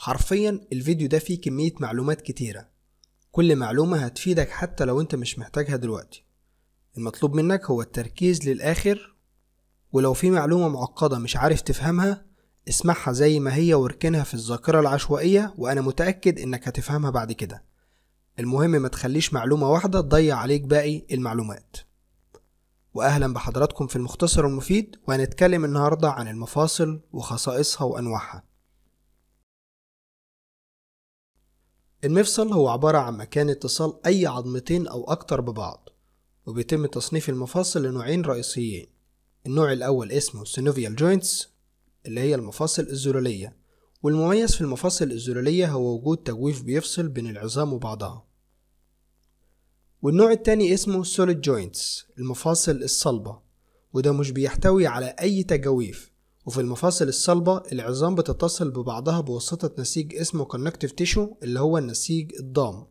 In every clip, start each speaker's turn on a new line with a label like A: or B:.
A: حرفيا الفيديو ده فيه كمية معلومات كتيرة كل معلومة هتفيدك حتى لو انت مش محتاجها دلوقتي المطلوب منك هو التركيز للآخر ولو في معلومة معقدة مش عارف تفهمها اسمعها زي ما هي واركنها في الذاكرة العشوائية وأنا متأكد إنك هتفهمها بعد كده المهم ما تخليش معلومة واحدة تضيع عليك باقي المعلومات وأهلا بحضراتكم في المختصر المفيد وهنتكلم النهاردة عن المفاصل وخصائصها وأنواعها المفصل هو عبارة عن مكان اتصال أي عظمتين أو أكتر ببعض وبيتم تصنيف المفاصل لنوعين رئيسيين النوع الأول اسمه synovial joints اللي هي المفاصل الزلولية والمميز في المفاصل الزلولية هو وجود تجويف بيفصل بين العظام وبعضها والنوع التاني اسمه solid joints المفاصل الصلبة وده مش بيحتوي على أي تجويف وفي المفاصل الصلبة العظام بتتصل ببعضها بواسطة نسيج اسمه كونكتيف تيشو اللي هو النسيج الضام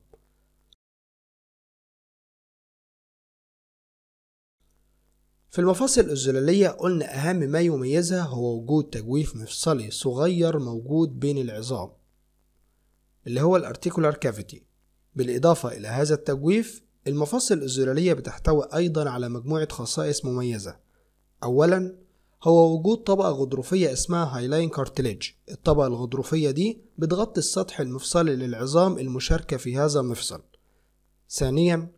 A: في المفاصل الزلالية قلنا أهم ما يميزها هو وجود تجويف مفصلي صغير موجود بين العظام اللي هو الارتيكولار كافيتي بالإضافة إلى هذا التجويف المفاصل الزلالية بتحتوي أيضا على مجموعة خصائص مميزة أولا هو وجود طبقة غضروفية اسمها هايلاين كارتليج الطبقة الغضروفية دي بتغطي السطح المفصلي للعظام المشاركة في هذا المفصل ثانيا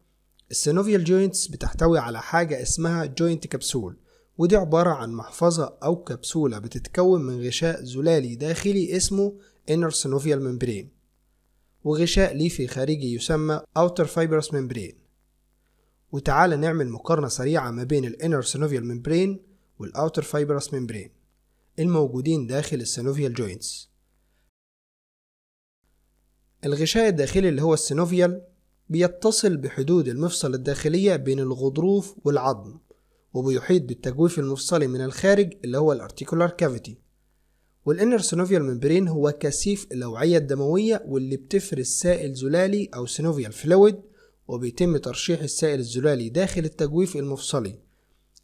A: السينوفيال جوينتس بتحتوي على حاجة اسمها جوينت كبسول ودي عبارة عن محفظة أو كبسولة بتتكون من غشاء زلالي داخلي اسمه inner synovial membrane وغشاء ليفي خارجي يسمى outer fibrous membrane وتعالى نعمل مقارنة سريعة ما بين الانر synovial membrane والأوتر فايبرس ممبرين الموجودين داخل السينوفيال جوينتس الغشاء الداخلي اللي هو السينوفيال بيتصل بحدود المفصل الداخلية بين الغضروف والعظم وبيحيط بالتجويف المفصلي من الخارج اللي هو الارتيكولار كافيتي والانر سينوفيال ممبرين هو كثيف الأوعية الدموية واللي بتفرز سائل زلالي أو سينوفيال فلويد وبيتم ترشيح السائل الزلالي داخل التجويف المفصلي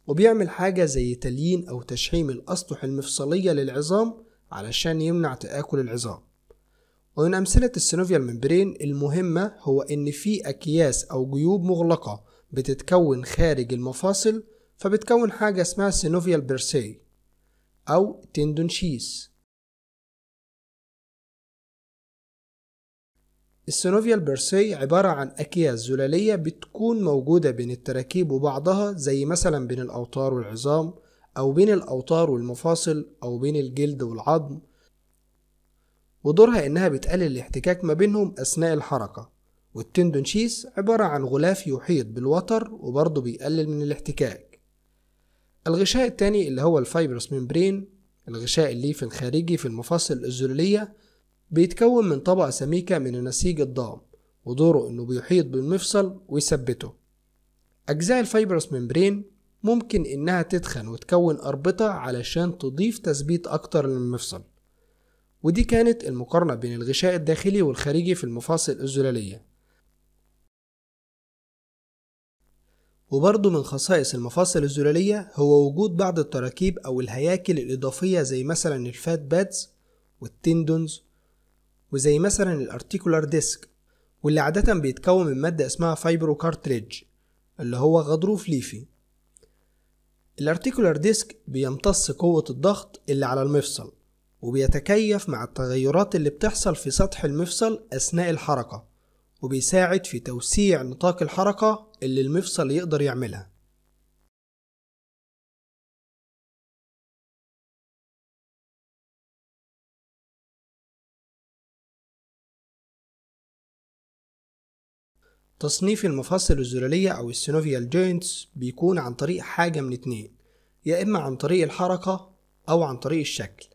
A: وبيعمل حاجة زي تليين أو تشحيم الأسطح المفصلية للعظام علشان يمنع تآكل العظام ومن أمثلة السينوفيال ممبرين المهمة هو إن في أكياس أو جيوب مغلقة بتتكون خارج المفاصل فبتكون حاجة اسمها سينوفيال بيرسي أو تندون شيس السينوفيال بيرسي عبارة عن أكياس زلالية بتكون موجودة بين التراكيب وبعضها زي مثلا بين الأوتار والعظام أو بين الأوتار والمفاصل أو بين الجلد والعظم ودورها إنها بتقلل الاحتكاك ما بينهم أثناء الحركة والتندونشيس عبارة عن غلاف يحيط بالوتر وبرضه بيقلل من الاحتكاك الغشاء التاني اللي هو الفايبرس ميمبرين الغشاء الليف الخارجي في المفاصل الزلالية بيتكون من طبقة سميكة من النسيج الضام ودوره إنه بيحيط بالمفصل ويثبته أجزاء الفايبرس ممبرين ممكن إنها تدخن وتكون أربطة علشان تضيف تثبيت أكتر للمفصل ودي كانت المقارنة بين الغشاء الداخلي والخارجي في المفاصل الزلالية وبرضه من خصائص المفاصل الزلالية هو وجود بعض التراكيب أو الهياكل الإضافية زي مثلا الفات بادز والتندونز وزي مثلا الارتيكولار ديسك واللي عادة بيتكون من مادة اسمها فايبرو كارتريج اللي هو غضروف ليفي الارتيكولار ديسك بيمتص قوة الضغط اللي على المفصل وبيتكيف مع التغيرات اللي بتحصل في سطح المفصل أثناء الحركة وبيساعد في توسيع نطاق الحركة اللي المفصل يقدر يعملها تصنيف المفاصل الزلالية أو السينوفيال جوينتس بيكون عن طريق حاجة من اتنين يا إما عن طريق الحركة أو عن طريق الشكل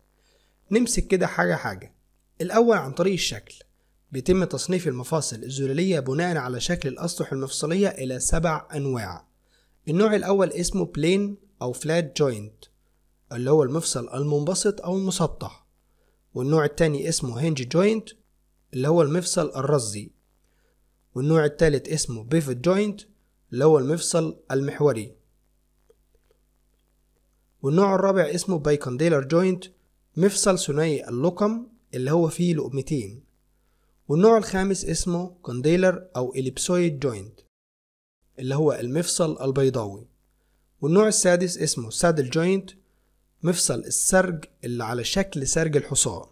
A: نمسك كده حاجة حاجة الأول عن طريق الشكل بيتم تصنيف المفاصل الزلالية بناء على شكل الأسطح المفصلية إلى سبع أنواع النوع الأول اسمه بلين أو فلات جوينت اللي هو المفصل المنبسط أو المسطح والنوع التاني اسمه هنج جوينت اللي هو المفصل الرزي والنوع الثالث اسمه بيفت جوينت اللي هو المفصل المحوري والنوع الرابع اسمه بايكونديلر جوينت مفصل ثنائي اللقم اللي هو فيه لقمتين والنوع الخامس اسمه كونديلر أو إليبسويد جوينت اللي هو المفصل البيضاوي والنوع السادس اسمه سادل جوينت مفصل السرج اللي على شكل سرج الحصان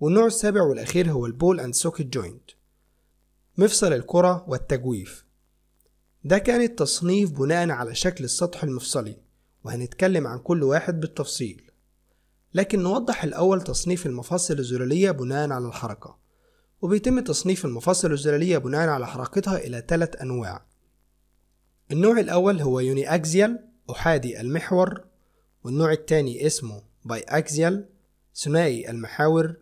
A: والنوع السابع والأخير هو البول أند سوكت جوينت مفصل الكرة والتجويف ده كان التصنيف بناء على شكل السطح المفصلي وهنتكلم عن كل واحد بالتفصيل لكن نوضح الأول تصنيف المفاصل الزلالية بناء على الحركة وبيتم تصنيف المفاصل الزلالية بناء على حركتها إلى ثلاث أنواع النوع الأول هو يوني أكزيال أحادي المحور والنوع الثاني اسمه باي أكزيال ثنائي المحاور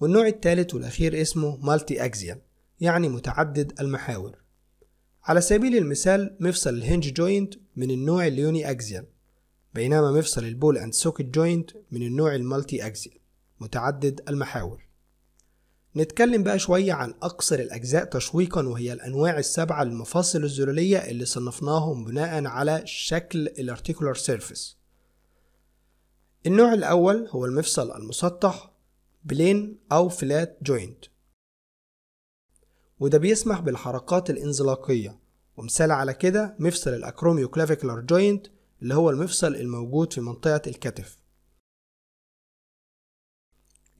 A: والنوع الثالث والأخير اسمه مالتي أكزيال يعني متعدد المحاور على سبيل المثال مفصل الهنج جوينت من النوع اليوني اكسيال بينما مفصل البول أند سوكت جوينت من النوع المالتي اكسيال متعدد المحاور نتكلم بقى شوية عن أقصر الأجزاء تشويقا وهي الأنواع السبعة للمفاصل الزلولية اللي صنفناهم بناء على شكل الارتيكولار سيرفيس النوع الأول هو المفصل المسطح بلين أو فلات جوينت وده بيسمح بالحركات الانزلاقية ومثال على كده مفصل الأكروميو الأكروميوكلافيكولار جوينت اللي هو المفصل الموجود في منطقة الكتف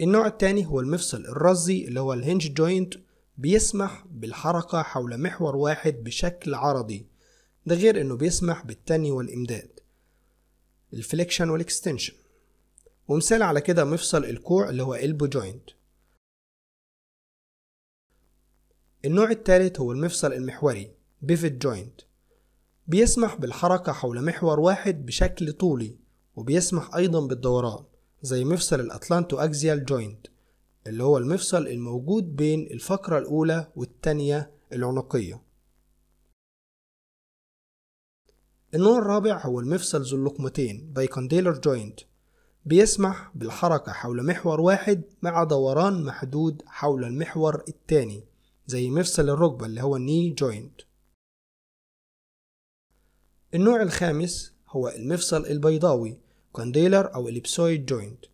A: النوع الثاني هو المفصل الرزي اللي هو الهنج جوينت بيسمح بالحركة حول محور واحد بشكل عرضي ده غير انه بيسمح بالتني والامداد الفليكشن والاكستنشن ومثال على كده مفصل الكوع اللي هو البو جوينت النوع الثالث هو المفصل المحوري بيفت جوينت بيسمح بالحركة حول محور واحد بشكل طولي وبيسمح أيضا بالدوران زي مفصل الأتلانتو أكزيال جوينت اللي هو المفصل الموجود بين الفقرة الأولى والتانية العنقية النوع الرابع هو المفصل ذو اللقمتين بايكونديلر جوينت بيسمح بالحركة حول محور واحد مع دوران محدود حول المحور التاني زي مفصل الركبة اللي هو الني جوينت النوع الخامس هو المفصل البيضاوي كونديلر أو إليبسويد جوينت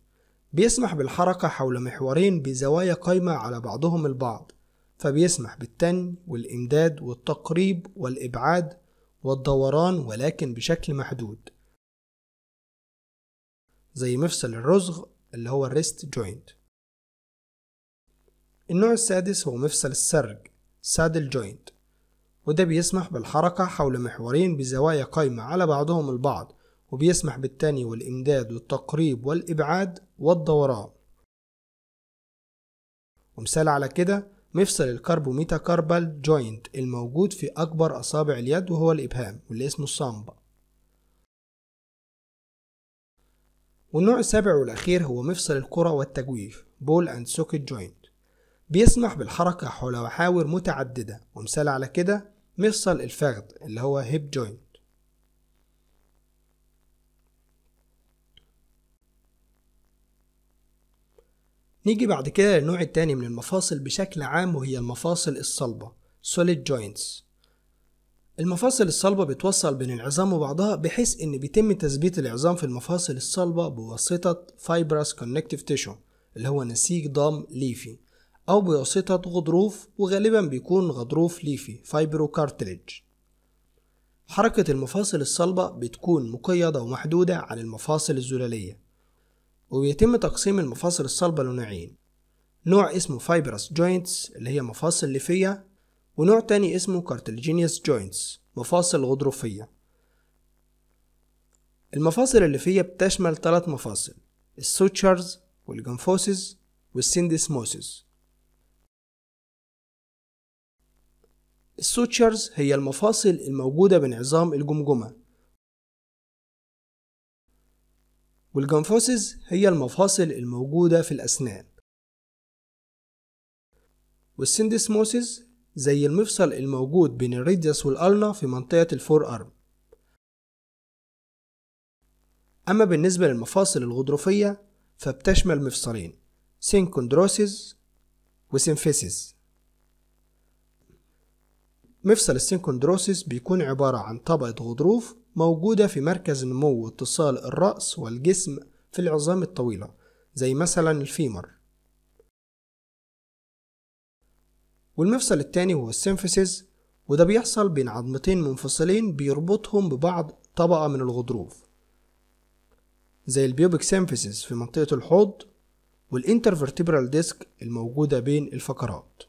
A: بيسمح بالحركة حول محورين بزوايا قايمة على بعضهم البعض فبيسمح بالتن والإمداد والتقريب والإبعاد والدوران ولكن بشكل محدود زي مفصل الرزغ اللي هو الريست جوينت النوع السادس هو مفصل السرج سادل جوينت وده بيسمح بالحركة حول محورين بزوايا قايمة على بعضهم البعض وبيسمح بالتاني والإمداد والتقريب والإبعاد والدوران ومثال على كده مفصل الكربوميتا كاربال جوينت الموجود في أكبر أصابع اليد وهو الإبهام واللي اسمه الصامبا والنوع السابع والأخير هو مفصل الكرة والتجويف بول أند سوكت جوينت بيسمح بالحركة حول محاور متعددة ومثال على كده مفصل الفخذ اللي هو هيب جوينت نيجي بعد كده للنوع التاني من المفاصل بشكل عام وهي المفاصل الصلبة solid joints المفاصل الصلبة بتوصل بين العظام وبعضها بحيث إن بيتم تثبيت العظام في المفاصل الصلبة بواسطة fibrous connective tissue اللي هو نسيج ضام ليفي أو بواسطة غضروف وغالبا بيكون غضروف ليفي كارتريج حركة المفاصل الصلبة بتكون مقيدة ومحدودة عن المفاصل الزلالية وبيتم تقسيم المفاصل الصلبة لنوعين نوع اسمه فايبرس جوينتس اللي هي مفاصل ليفية ونوع تاني اسمه كارتلجينيوس جوينتس مفاصل غضروفية المفاصل الليفية بتشمل ثلاث مفاصل السوتشرز والجنفوسز والسندسموسز السوتشرز هي المفاصل الموجودة بين عظام الجمجمة والجنفوسز هي المفاصل الموجودة في الأسنان والسندسموسز زي المفصل الموجود بين الريديس والألنا في منطقة الفور أرم أما بالنسبة للمفاصل الغضروفية فبتشمل مفصلين سينكوندروسيز وسينفيسيز مفصل السينكوندروسيس بيكون عبارة عن طبقة غضروف موجودة في مركز نمو واتصال الرأس والجسم في العظام الطويلة زي مثلا الفيمر والمفصل التاني هو السينفيسيس وده بيحصل بين عظمتين منفصلين بيربطهم ببعض طبقة من الغضروف زي البيوبك سينفيسيس في منطقة الحوض والانترفرتبرال ديسك الموجودة بين الفقرات